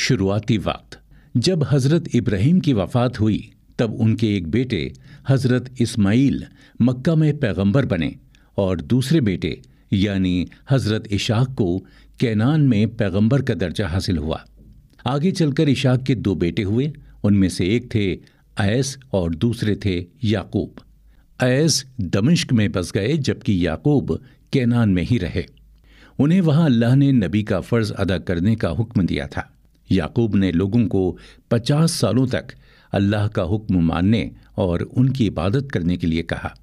शुरुआती वक्त जब हज़रत इब्राहिम की वफ़ात हुई तब उनके एक बेटे हज़रत इस्माइल मक्का में पैगंबर बने और दूसरे बेटे यानी हज़रत इशाक को कैनान में पैगंबर का दर्जा हासिल हुआ आगे चलकर इशाक के दो बेटे हुए उनमें से एक थे ऐस और दूसरे थे याकूब ऐस दमिश्क में बस गए जबकि याकूब कैनान में ही रहे उन्हें वहां अल्लाह ने नबी का फ़र्ज़ अदा करने का हुक्म दिया था याकूब ने लोगों को पचास सालों तक अल्लाह का हुक्म मानने और उनकी इबादत करने के लिए कहा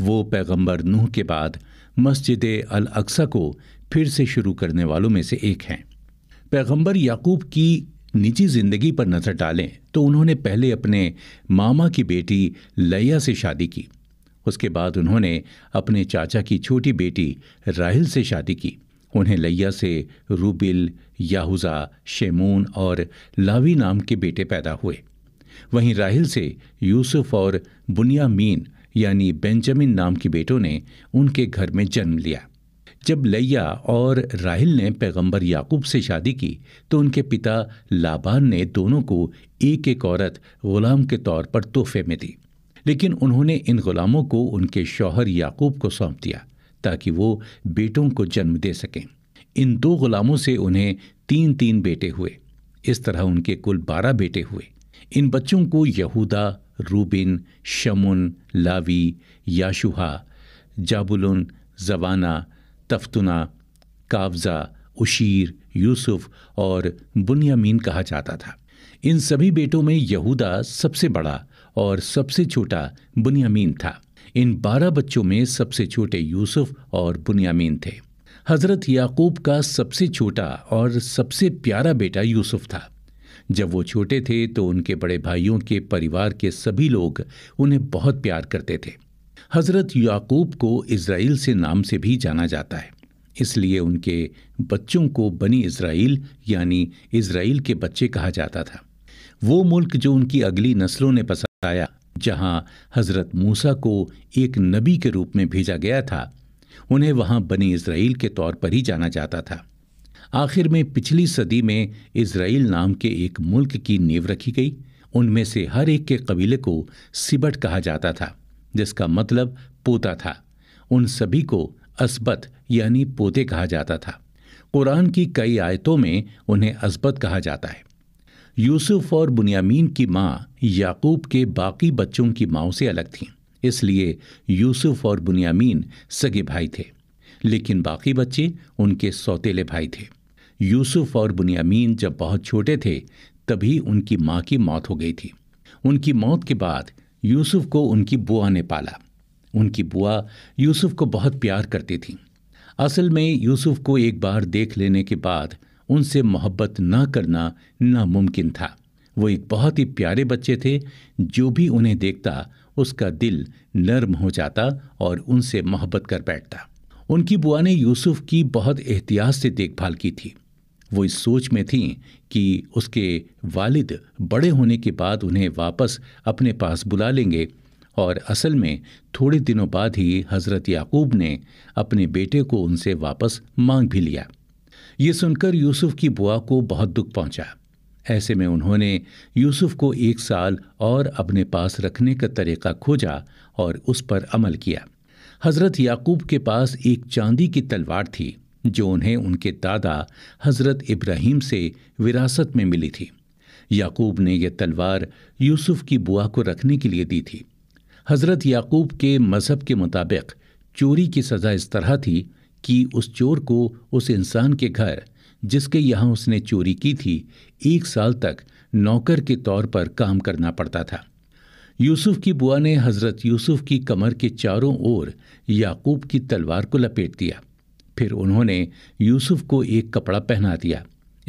वो पैगंबर नूह के बाद मस्जिद अल अक्सा को फिर से शुरू करने वालों में से एक हैं पैगंबर याकूब की निजी ज़िंदगी पर नज़र डालें तो उन्होंने पहले अपने मामा की बेटी लैया से शादी की उसके बाद उन्होंने अपने चाचा की छोटी बेटी राहिल से शादी की उन्हें लैया से रूबिल याहुजा शेमून और लावी नाम के बेटे पैदा हुए वहीं राहिल से यूसुफ और बुनियामीन यानी बेंजामिन नाम के बेटों ने उनके घर में जन्म लिया जब लैया और राहिल ने पैगंबर याकूब से शादी की तो उनके पिता लाबान ने दोनों को एक एक औरत गुलाम के तौर पर तोहफे में दी लेकिन उन्होंने इन गुलामों को उनके शौहर याकूब को सौंप दिया ताकि वो बेटों को जन्म दे सकें इन दो गुलामों से उन्हें तीन तीन बेटे हुए इस तरह उनके कुल बारह बेटे हुए इन बच्चों को यहूदा रूबिन शमुन लावी याशुहा जाबुलन जवाना तफ्तुना कावज़ा उशीर यूसुफ और बुनियामीन कहा जाता था इन सभी बेटों में यहूदा सबसे बड़ा और सबसे छोटा बुनियामीन था इन बारह बच्चों में सबसे छोटे यूसुफ और बुनियामीन थे हजरत याकूब का सबसे छोटा और सबसे प्यारा बेटा यूसुफ था जब वो छोटे थे तो उनके बड़े भाइयों के परिवार के सभी लोग उन्हें बहुत प्यार करते थे हजरत याकूब को इसराइल से नाम से भी जाना जाता है इसलिए उनके बच्चों को बनी इसराइल यानी इसराइल के बच्चे कहा जाता था वो मुल्क जो उनकी अगली नस्लों ने पसंद आया जहां हज़रत मूसा को एक नबी के रूप में भेजा गया था उन्हें वहां बनी इसराइल के तौर पर ही जाना जाता था आखिर में पिछली सदी में इसराइल नाम के एक मुल्क की नींव रखी गई उनमें से हर एक के कबीले को सिबट कहा जाता था जिसका मतलब पोता था उन सभी को असबत यानी पोते कहा जाता था कुरान की कई आयतों में उन्हें असबत कहा जाता है यूसुफ और बुनियामीन की माँ याकूब के बाकी बच्चों की माओ से अलग थीं इसलिए यूसुफ और बुनियामीन सगे भाई थे लेकिन बाकी बच्चे उनके सौतेले भाई थे यूसुफ और बुनियामीन जब बहुत छोटे थे तभी उनकी माँ की मौत हो गई थी उनकी मौत के बाद यूसुफ को उनकी बुआ ने पाला उनकी बुआ यूसुफ को बहुत प्यार करती थी असल में यूसुफ को एक बार देख लेने के बाद उनसे मोहब्बत न करना नामुमकिन था वो एक बहुत ही प्यारे बच्चे थे जो भी उन्हें देखता उसका दिल नर्म हो जाता और उनसे मोहब्बत कर बैठता उनकी बुआ ने यूसुफ की बहुत एहतियात से देखभाल की थी वो इस सोच में थी कि उसके वालिद बड़े होने के बाद उन्हें वापस अपने पास बुला लेंगे और असल में थोड़े दिनों बाद ही हज़रत याकूब ने अपने बेटे को उनसे वापस मांग भी लिया ये सुनकर यूसुफ की बुआ को बहुत दुख पहुंचा ऐसे में उन्होंने यूसुफ को एक साल और अपने पास रखने का तरीका खोजा और उस पर अमल किया हज़रत याकूब के पास एक चांदी की तलवार थी जो उन्हें उनके दादा हज़रत इब्राहिम से विरासत में मिली थी याकूब ने यह तलवार यूसुफ की बुआ को रखने के लिए दी थी हज़रत याकूब के मज़हब के मुताबिक चोरी की सज़ा इस तरह थी कि उस चोर को उस इंसान के घर जिसके यहाँ उसने चोरी की थी एक साल तक नौकर के तौर पर काम करना पड़ता था यूसुफ की बुआ ने हजरत यूसुफ की कमर के चारों ओर याकूब की तलवार को लपेट दिया फिर उन्होंने यूसुफ को एक कपड़ा पहना दिया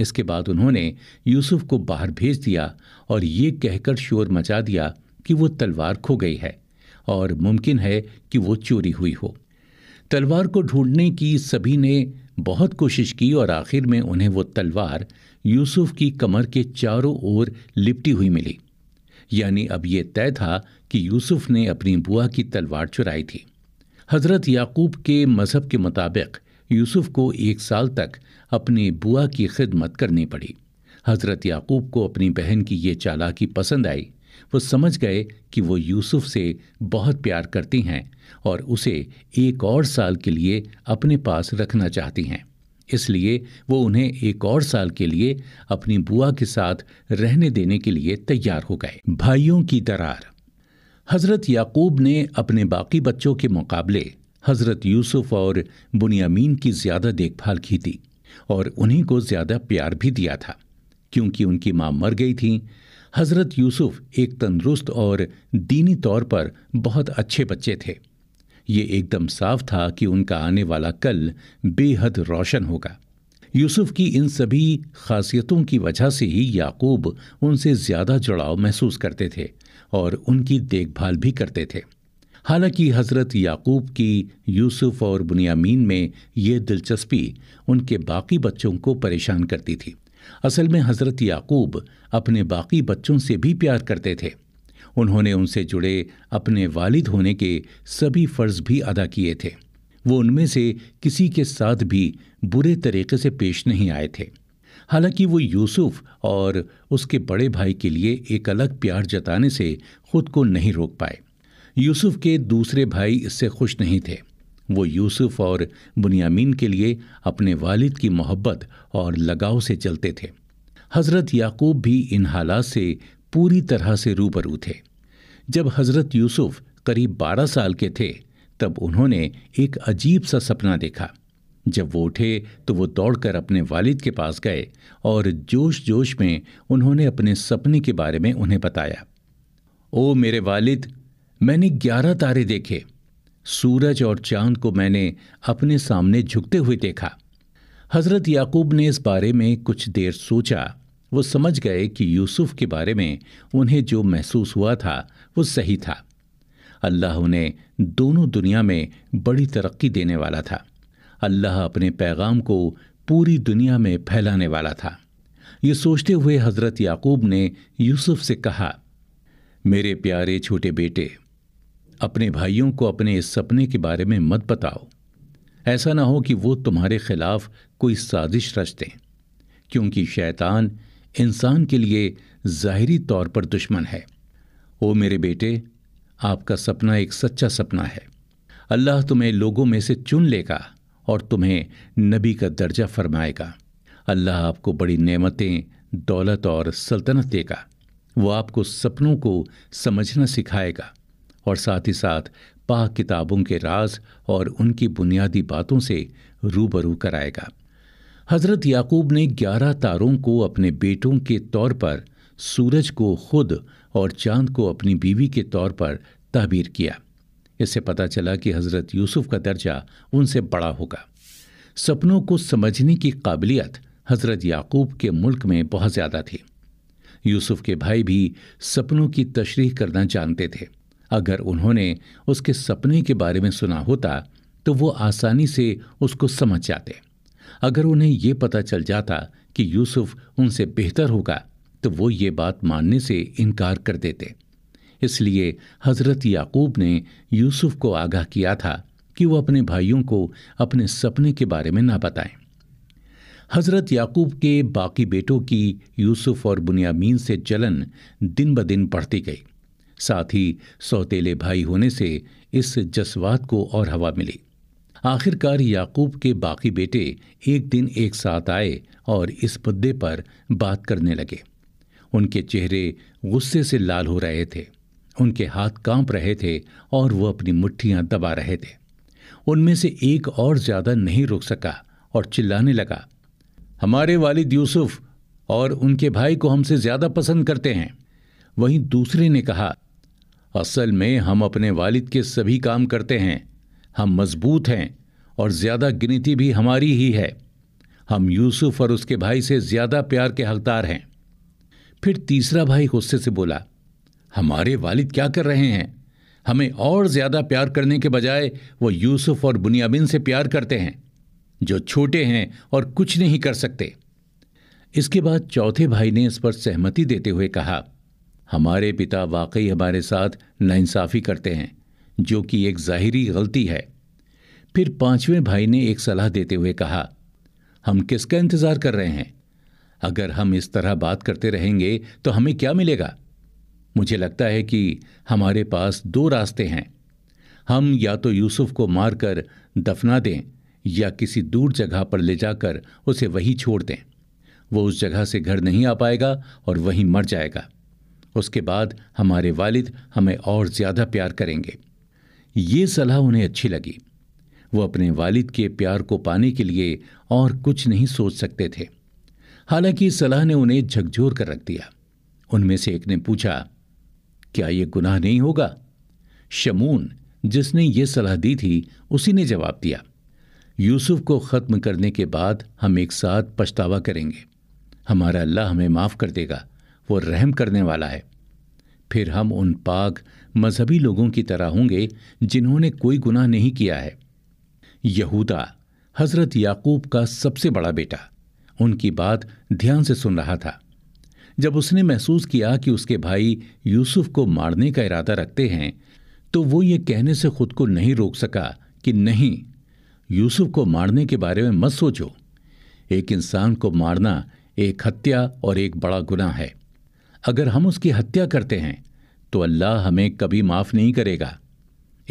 इसके बाद उन्होंने यूसुफ को बाहर भेज दिया और ये कहकर शोर मचा दिया कि वो तलवार खो गई है और मुमकिन है कि वो चोरी हुई हो तलवार को ढूंढने की सभी ने बहुत कोशिश की और आखिर में उन्हें वो तलवार यूसुफ की कमर के चारों ओर लिपटी हुई मिली यानी अब ये तय था कि यूसुफ ने अपनी बुआ की तलवार चुराई थी हजरत याकूब के मज़हब के मुताबिक यूसुफ को एक साल तक अपनी बुआ की खिदमत करनी पड़ी हजरत याकूब को अपनी बहन की ये चालाकी पसंद आई वो समझ गए कि वो यूसुफ से बहुत प्यार करती हैं और उसे एक और साल के लिए अपने पास रखना चाहती हैं इसलिए वो उन्हें एक और साल के लिए अपनी बुआ के साथ रहने देने के लिए तैयार हो गए भाइयों की दरार हज़रत याकूब ने अपने बाकी बच्चों के मुकाबले हज़रत यूसुफ और बुनियामीन की ज़्यादा देखभाल की थी और उन्हीं को ज़्यादा प्यार भी दिया था क्योंकि उनकी माँ मर गई थी हज़रत यूसुफ एक तंदुरुस्त और दीनी तौर पर बहुत अच्छे बच्चे थे ये एकदम साफ था कि उनका आने वाला कल बेहद रोशन होगा यूसुफ की इन सभी खासियतों की वजह से ही याकूब उनसे ज़्यादा जुड़ाव महसूस करते थे और उनकी देखभाल भी करते थे हालांकि हज़रत याकूब की यूसुफ और बुनियामीन में ये दिलचस्पी उनके बाकी बच्चों को परेशान करती थी असल में हज़रत याकूब अपने बाकी बच्चों से भी प्यार करते थे उन्होंने उनसे जुड़े अपने वालिद होने के सभी फ़र्ज़ भी अदा किए थे वो उनमें से किसी के साथ भी बुरे तरीके से पेश नहीं आए थे हालांकि वो यूसुफ और उसके बड़े भाई के लिए एक अलग प्यार जताने से खुद को नहीं रोक पाए यूसुफ के दूसरे भाई इससे खुश नहीं थे वो यूसुफ और बुनियामीन के लिए अपने वालिद की मोहब्बत और लगाव से चलते थे हज़रत याकूब भी इन हालात से पूरी तरह से रूबरू थे जब हज़रत यूसुफ करीब बारह साल के थे तब उन्होंने एक अजीब सा सपना देखा जब वो उठे तो वो दौड़कर अपने वालिद के पास गए और जोश जोश में उन्होंने अपने सपने के बारे में उन्हें बताया ओ मेरे वालिद मैंने ग्यारह तारे देखे सूरज और चांद को मैंने अपने सामने झुकते हुए देखा हजरत याकूब ने इस बारे में कुछ देर सोचा वो समझ गए कि यूसुफ के बारे में उन्हें जो महसूस हुआ था वो सही था अल्लाह उन्हें दोनों दुनिया में बड़ी तरक्की देने वाला था अल्लाह अपने पैगाम को पूरी दुनिया में फैलाने वाला था ये सोचते हुए हज़रत याकूब ने यूसुफ से कहा मेरे प्यारे छोटे बेटे अपने भाइयों को अपने इस सपने के बारे में मत बताओ ऐसा ना हो कि वो तुम्हारे खिलाफ कोई साजिश रच दें क्योंकि शैतान इंसान के लिए ज़ाहरी तौर पर दुश्मन है ओ मेरे बेटे आपका सपना एक सच्चा सपना है अल्लाह तुम्हें लोगों में से चुन लेगा और तुम्हें नबी का दर्जा फरमाएगा अल्लाह आपको बड़ी नेमतें दौलत और सल्तनत देगा वो आपको सपनों को समझना सिखाएगा और साथ ही साथ पाक किताबों के राज और उनकी बुनियादी बातों से रूबरू कराएगा हज़रत याकूब ने ग्यारह तारों को अपने बेटों के तौर पर सूरज को खुद और चांद को अपनी बीवी के तौर पर ताबीर किया इससे पता चला कि हज़रत यूसुफ का दर्जा उनसे बड़ा होगा सपनों को समझने की काबिलियत हज़रत याकूब के मुल्क में बहुत ज़्यादा थी यूसुफ के भाई भी सपनों की तशरीह करना जानते थे अगर उन्होंने उसके सपने के बारे में सुना होता तो वो आसानी से उसको समझ जाते अगर उन्हें ये पता चल जाता कि यूसुफ उनसे बेहतर होगा तो वो ये बात मानने से इनकार कर देते इसलिए हज़रत याकूब ने यूसुफ को आगाह किया था कि वो अपने भाइयों को अपने सपने के बारे में ना बताएं हज़रत याकूब के बाकी बेटों की यूसुफ और बुनियामीन से जलन दिन ब दिन बढ़ती गई साथ ही सौतेले भाई होने से इस जज्बात को और हवा मिली आखिरकार याकूब के बाकी बेटे एक दिन एक साथ आए और इस मुद्दे पर बात करने लगे उनके चेहरे गुस्से से लाल हो रहे थे उनके हाथ कांप रहे थे और वो अपनी मुट्ठियां दबा रहे थे उनमें से एक और ज़्यादा नहीं रुक सका और चिल्लाने लगा हमारे वालिद यूसुफ और उनके भाई को हमसे ज़्यादा पसंद करते हैं वहीं दूसरे ने कहा असल में हम अपने वालिद के सभी काम करते हैं हम मजबूत हैं और ज़्यादा गिनती भी हमारी ही है हम यूसुफ और उसके भाई से ज़्यादा प्यार के हकदार हैं फिर तीसरा भाई गुस्से से बोला हमारे वालिद क्या कर रहे हैं हमें और ज़्यादा प्यार करने के बजाय वो यूसुफ और बुनियाबिन से प्यार करते हैं जो छोटे हैं और कुछ नहीं कर सकते इसके बाद चौथे भाई ने इस पर सहमति देते हुए कहा हमारे पिता वाकई हमारे साथ नाइंसाफ़ी करते हैं जो कि एक ज़ाहिरी गलती है फिर पांचवें भाई ने एक सलाह देते हुए कहा हम किसका इंतज़ार कर रहे हैं अगर हम इस तरह बात करते रहेंगे तो हमें क्या मिलेगा मुझे लगता है कि हमारे पास दो रास्ते हैं हम या तो यूसुफ को मारकर दफना दें या किसी दूर जगह पर ले जाकर उसे वहीं छोड़ दें वो उस जगह से घर नहीं आ पाएगा और वहीं मर जाएगा उसके बाद हमारे वालिद हमें और ज़्यादा प्यार करेंगे ये सलाह उन्हें अच्छी लगी वो अपने वालिद के प्यार को पाने के लिए और कुछ नहीं सोच सकते थे हालांकि सलाह ने उन्हें झकझोर कर रख दिया उनमें से एक ने पूछा क्या ये गुनाह नहीं होगा शमून जिसने ये सलाह दी थी उसी ने जवाब दिया यूसुफ को ख़त्म करने के बाद हम एक साथ पछतावा करेंगे हमारा अल्लाह हमें माफ़ कर देगा वो रहम करने वाला है फिर हम उन पाक मजहबी लोगों की तरह होंगे जिन्होंने कोई गुनाह नहीं किया है यहूदा हजरत याकूब का सबसे बड़ा बेटा उनकी बात ध्यान से सुन रहा था जब उसने महसूस किया कि उसके भाई यूसुफ को मारने का इरादा रखते हैं तो वो ये कहने से खुद को नहीं रोक सका कि नहीं यूसुफ को मारने के बारे में मत सोचो एक इंसान को मारना एक हत्या और एक बड़ा गुनाह है अगर हम उसकी हत्या करते हैं तो अल्लाह हमें कभी माफ़ नहीं करेगा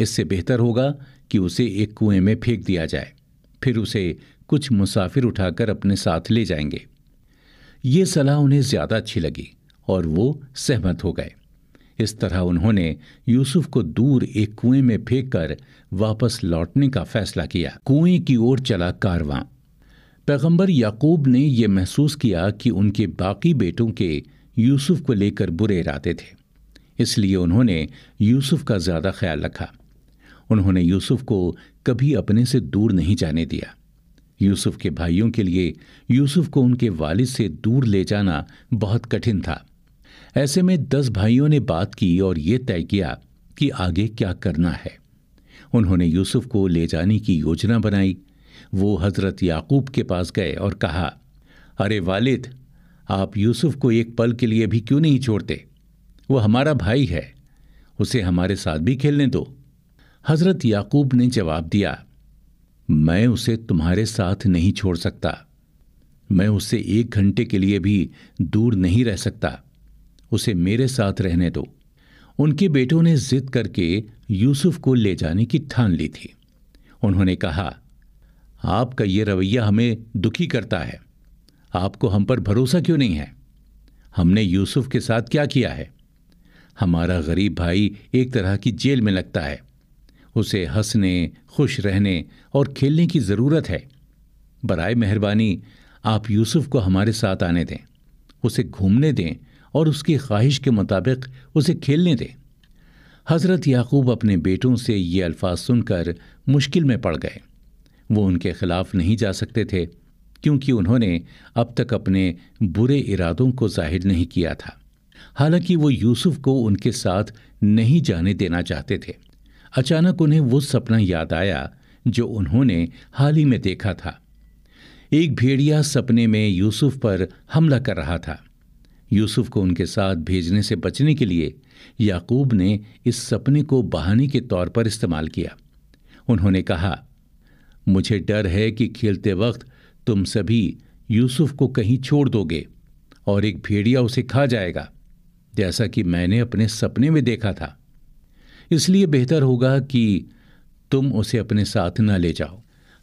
इससे बेहतर होगा कि उसे एक कुएं में फेंक दिया जाए फिर उसे कुछ मुसाफिर उठाकर अपने साथ ले जाएंगे ये सलाह उन्हें ज़्यादा अच्छी लगी और वो सहमत हो गए इस तरह उन्होंने यूसुफ को दूर एक कुएं में फेंक कर वापस लौटने का फैसला किया कुएं की ओर चला कारवां पैगंबर याकूब ने यह महसूस किया कि उनके बाकी बेटों के यूसुफ को लेकर बुरे इरादे थे इसलिए उन्होंने यूसुफ का ज़्यादा ख्याल रखा उन्होंने यूसुफ को कभी अपने से दूर नहीं जाने दिया यूसुफ के भाइयों के लिए यूसुफ को उनके वालिद से दूर ले जाना बहुत कठिन था ऐसे में दस भाइयों ने बात की और ये तय किया कि आगे क्या करना है उन्होंने यूसुफ को ले जाने की योजना बनाई वो हज़रत याकूब के पास गए और कहा अरे वालिद आप यूसुफ को एक पल के लिए भी क्यों नहीं छोड़ते वह हमारा भाई है उसे हमारे साथ भी खेलने दो हजरत याकूब ने जवाब दिया मैं उसे तुम्हारे साथ नहीं छोड़ सकता मैं उससे एक घंटे के लिए भी दूर नहीं रह सकता उसे मेरे साथ रहने दो उनके बेटों ने जिद करके यूसुफ को ले जाने की ठान ली थी उन्होंने कहा आपका ये रवैया हमें दुखी करता है आपको हम पर भरोसा क्यों नहीं है हमने यूसुफ के साथ क्या किया है हमारा गरीब भाई एक तरह की जेल में लगता है उसे हंसने खुश रहने और खेलने की ज़रूरत है बरए मेहरबानी आप यूसुफ को हमारे साथ आने दें उसे घूमने दें और उसकी ख्वाहिश के मुताबिक उसे खेलने दें हज़रत याकूब अपने बेटों से ये अल्फाज सुनकर मुश्किल में पड़ गए वो उनके ख़िलाफ़ नहीं जा सकते थे क्योंकि उन्होंने अब तक अपने बुरे इरादों को जाहिर नहीं किया था हालांकि वो यूसुफ को उनके साथ नहीं जाने देना चाहते थे अचानक उन्हें वो सपना याद आया जो उन्होंने हाल ही में देखा था एक भेड़िया सपने में यूसुफ पर हमला कर रहा था यूसुफ को उनके साथ भेजने से बचने के लिए याकूब ने इस सपने को बहाने के तौर पर इस्तेमाल किया उन्होंने कहा मुझे डर है कि खेलते वक्त तुम सभी यूसुफ को कहीं छोड़ दोगे और एक भेड़िया उसे खा जाएगा जैसा कि मैंने अपने सपने में देखा था इसलिए बेहतर होगा कि तुम उसे अपने साथ न ले जाओ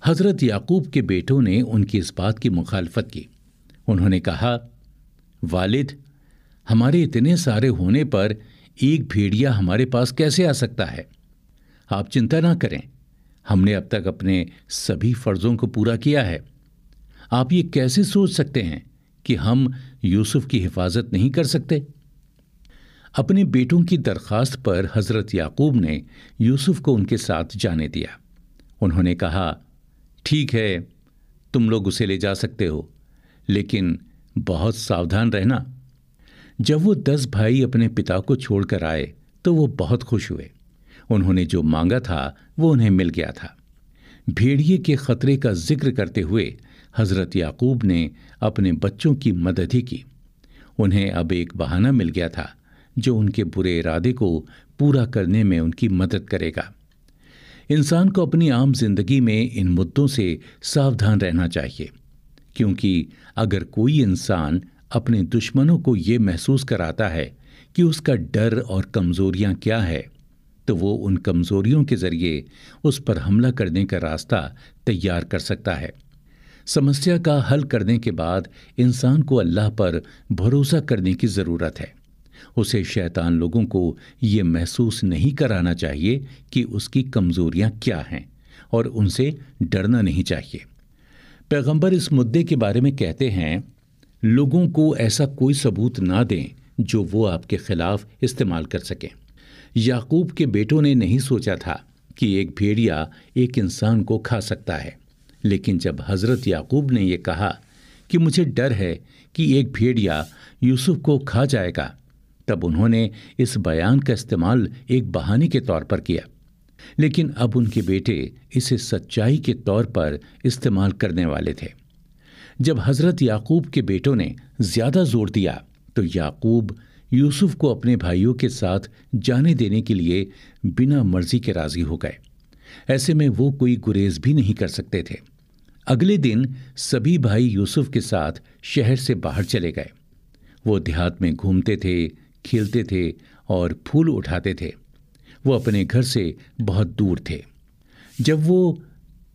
हज़रत याकूब के बेटों ने उनकी इस बात की मुखालफत की उन्होंने कहा वालिद हमारे इतने सारे होने पर एक भेड़िया हमारे पास कैसे आ सकता है आप चिंता ना करें हमने अब तक अपने सभी फ़र्ज़ों को पूरा किया है आप ये कैसे सोच सकते हैं कि हम यूसुफ की हिफाजत नहीं कर सकते अपने बेटों की दरख्वास्त पर हज़रत याकूब ने यूसुफ को उनके साथ जाने दिया उन्होंने कहा ठीक है तुम लोग उसे ले जा सकते हो लेकिन बहुत सावधान रहना जब वो दस भाई अपने पिता को छोड़कर आए तो वो बहुत खुश हुए उन्होंने जो मांगा था वो उन्हें मिल गया था भेड़िए के ख़तरे का जिक्र करते हुए हज़रत याकूब ने अपने बच्चों की मदद ही की उन्हें अब एक बहाना मिल गया था जो उनके बुरे इरादे को पूरा करने में उनकी मदद करेगा इंसान को अपनी आम जिंदगी में इन मुद्दों से सावधान रहना चाहिए क्योंकि अगर कोई इंसान अपने दुश्मनों को ये महसूस कराता है कि उसका डर और कमज़ोरियाँ क्या है तो वो उन कमज़ोरियों के ज़रिए उस पर हमला करने का रास्ता तैयार कर सकता है समस्या का हल करने के बाद इंसान को अल्लाह पर भरोसा करने की ज़रूरत है उसे शैतान लोगों को ये महसूस नहीं कराना चाहिए कि उसकी कमज़ोरियाँ क्या हैं और उनसे डरना नहीं चाहिए पैगंबर इस मुद्दे के बारे में कहते हैं लोगों को ऐसा कोई सबूत ना दें जो वो आपके खिलाफ इस्तेमाल कर सकें याकूब के बेटों ने नहीं सोचा था कि एक भेड़िया एक इंसान को खा सकता है लेकिन जब हज़रत याकूब ने यह कहा कि मुझे डर है कि एक भेड़िया यूसुफ को खा जाएगा तब उन्होंने इस बयान का इस्तेमाल एक बहाने के तौर पर किया लेकिन अब उनके बेटे इसे सच्चाई के तौर पर इस्तेमाल करने वाले थे जब हज़रत याकूब के बेटों ने ज़्यादा जोर दिया तो याकूब यूसुफ को अपने भाइयों के साथ जाने देने के लिए बिना मर्जी के राज़ी हो गए ऐसे में वो कोई गुरेज भी नहीं कर सकते थे अगले दिन सभी भाई यूसुफ के साथ शहर से बाहर चले गए वो देहात में घूमते थे खेलते थे और फूल उठाते थे वो अपने घर से बहुत दूर थे जब वो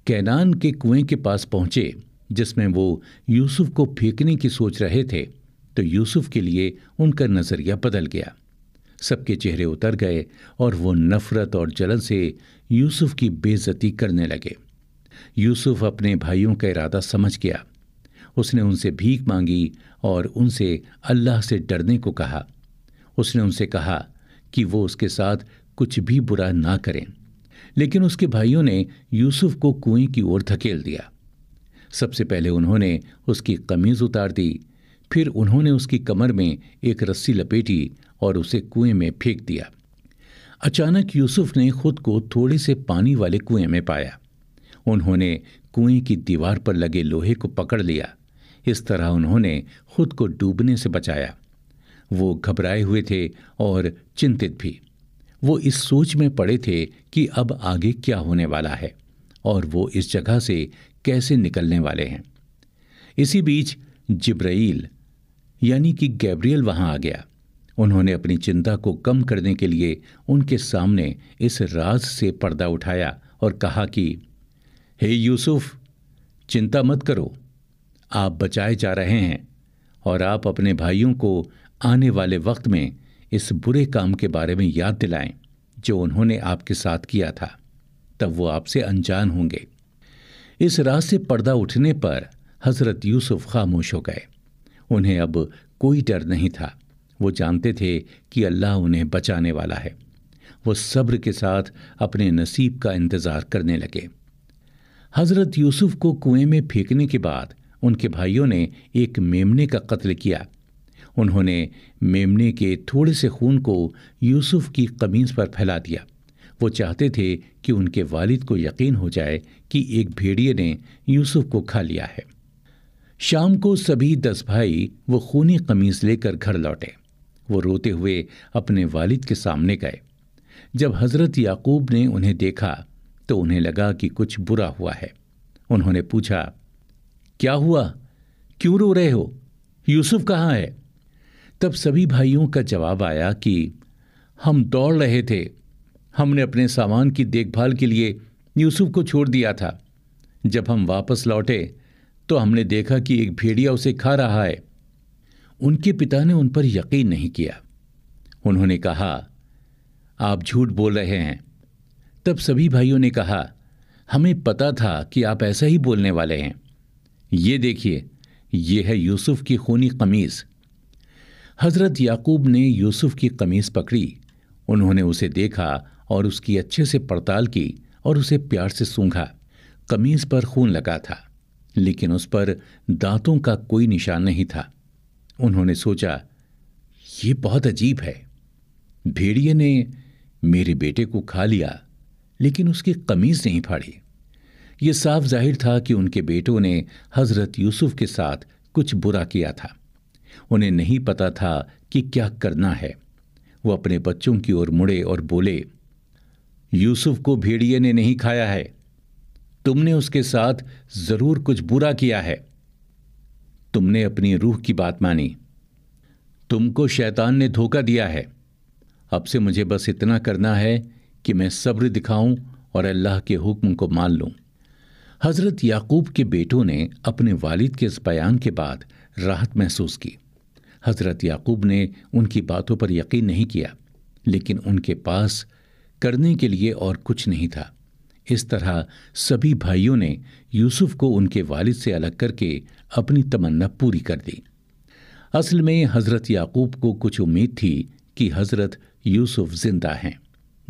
कैनान के कुएं के पास पहुंचे जिसमें वो यूसुफ को फेंकने की सोच रहे थे तो यूसुफ के लिए उनका नज़रिया बदल गया सबके चेहरे उतर गए और वो नफ़रत और जलन से यूसुफ की बेजती करने लगे यूसुफ अपने भाइयों का इरादा समझ गया उसने उनसे भीख मांगी और उनसे अल्लाह से डरने को कहा उसने उनसे कहा कि वो उसके साथ कुछ भी बुरा ना करें लेकिन उसके भाइयों ने यूसुफ को कुएं की ओर धकेल दिया सबसे पहले उन्होंने उसकी कमीज़ उतार दी फिर उन्होंने उसकी कमर में एक रस्सी लपेटी और उसे कुएं में फेंक दिया अचानक यूसुफ ने खुद को थोड़े से पानी वाले कुएं में पाया उन्होंने कुएं की दीवार पर लगे लोहे को पकड़ लिया इस तरह उन्होंने खुद को डूबने से बचाया वो घबराए हुए थे और चिंतित भी वो इस सोच में पड़े थे कि अब आगे क्या होने वाला है और वो इस जगह से कैसे निकलने वाले हैं इसी बीच जिब्राइल यानी कि गैब्रियल वहां आ गया उन्होंने अपनी चिंता को कम करने के लिए उनके सामने इस राज से पर्दा उठाया और कहा कि हे यूसुफ चिंता मत करो आप बचाए जा रहे हैं और आप अपने भाइयों को आने वाले वक्त में इस बुरे काम के बारे में याद दिलाएं जो उन्होंने आपके साथ किया था तब वो आपसे अनजान होंगे इस रात से पर्दा उठने पर हजरत यूसुफ खामोश हो गए उन्हें अब कोई डर नहीं था वो जानते थे कि अल्लाह उन्हें बचाने वाला है वो सब्र के साथ अपने नसीब का इंतज़ार करने लगे हजरत यूसुफ को कुएं में फेंकने के बाद उनके भाइयों ने एक मेमने का कत्ल किया उन्होंने मेमने के थोड़े से खून को यूसुफ की कमीज पर फैला दिया वो चाहते थे कि उनके वालिद को यकीन हो जाए कि एक भेड़िए ने यूसुफ को खा लिया है शाम को सभी दस भाई वो खूनी कमीज लेकर घर लौटे वो रोते हुए अपने वालिद के सामने गए जब हजरत याकूब ने उन्हें देखा तो उन्हें लगा कि कुछ बुरा हुआ है उन्होंने पूछा क्या हुआ क्यों रो रहे हो यूसुफ कहाँ है तब सभी भाइयों का जवाब आया कि हम दौड़ रहे थे हमने अपने सामान की देखभाल के लिए यूसुफ को छोड़ दिया था जब हम वापस लौटे तो हमने देखा कि एक भेड़िया उसे खा रहा है उनके पिता ने उन पर यकीन नहीं किया उन्होंने कहा आप झूठ बोल रहे हैं तब सभी भाइयों ने कहा हमें पता था कि आप ऐसा ही बोलने वाले हैं ये देखिए ये है यूसुफ की खूनी कमीज हजरत याकूब ने यूसुफ की कमीज पकड़ी उन्होंने उसे देखा और उसकी अच्छे से पड़ताल की और उसे प्यार से सूंघा कमीज पर खून लगा था लेकिन उस पर दांतों का कोई निशान नहीं था उन्होंने सोचा ये बहुत अजीब है भेड़िए ने मेरे बेटे को खा लिया लेकिन उसकी कमीज नहीं फाड़ी ये साफ जाहिर था कि उनके बेटों ने हजरत यूसुफ के साथ कुछ बुरा किया था उन्हें नहीं पता था कि क्या करना है वो अपने बच्चों की ओर मुड़े और बोले यूसुफ को भेड़िए ने नहीं खाया है तुमने उसके साथ जरूर कुछ बुरा किया है तुमने अपनी रूह की बात मानी तुमको शैतान ने धोखा दिया है अब से मुझे बस इतना करना है कि मैं सब्र दिखाऊं और अल्लाह के हुक्म को मान लूं हज़रत याकूब के बेटों ने अपने वालिद के इस बयान के बाद राहत महसूस की हज़रत याकूब ने उनकी बातों पर यकीन नहीं किया लेकिन उनके पास करने के लिए और कुछ नहीं था इस तरह सभी भाइयों ने यूसुफ को उनके वालिद से अलग करके अपनी तमन्ना पूरी कर दी असल में हज़रत याकूब को कुछ उम्मीद थी कि हज़रत यूसुफ जिंदा हैं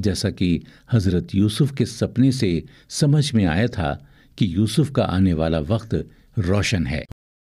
जैसा कि हज़रत यूसुफ के सपने से समझ में आया था कि यूसुफ का आने वाला वक्त रोशन है